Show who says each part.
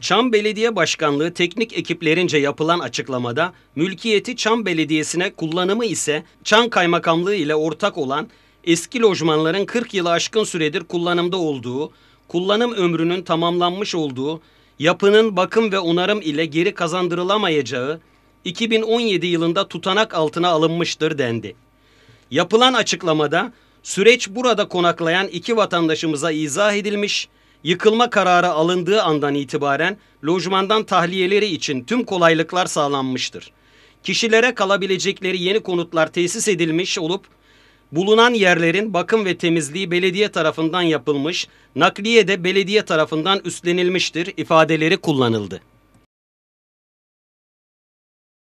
Speaker 1: Çam Belediye Başkanlığı teknik ekiplerince yapılan açıklamada mülkiyeti Çam Belediyesi'ne kullanımı ise Çam Kaymakamlığı ile ortak olan eski lojmanların 40 yılı aşkın süredir kullanımda olduğu, kullanım ömrünün tamamlanmış olduğu, yapının bakım ve onarım ile geri kazandırılamayacağı 2017 yılında tutanak altına alınmıştır dendi. Yapılan açıklamada süreç burada konaklayan iki vatandaşımıza izah edilmiş ve Yıkılma kararı alındığı andan itibaren lojmandan tahliyeleri için tüm kolaylıklar sağlanmıştır. Kişilere kalabilecekleri yeni konutlar tesis edilmiş olup bulunan yerlerin bakım ve temizliği belediye tarafından yapılmış, nakliye de belediye tarafından üstlenilmiştir ifadeleri kullanıldı.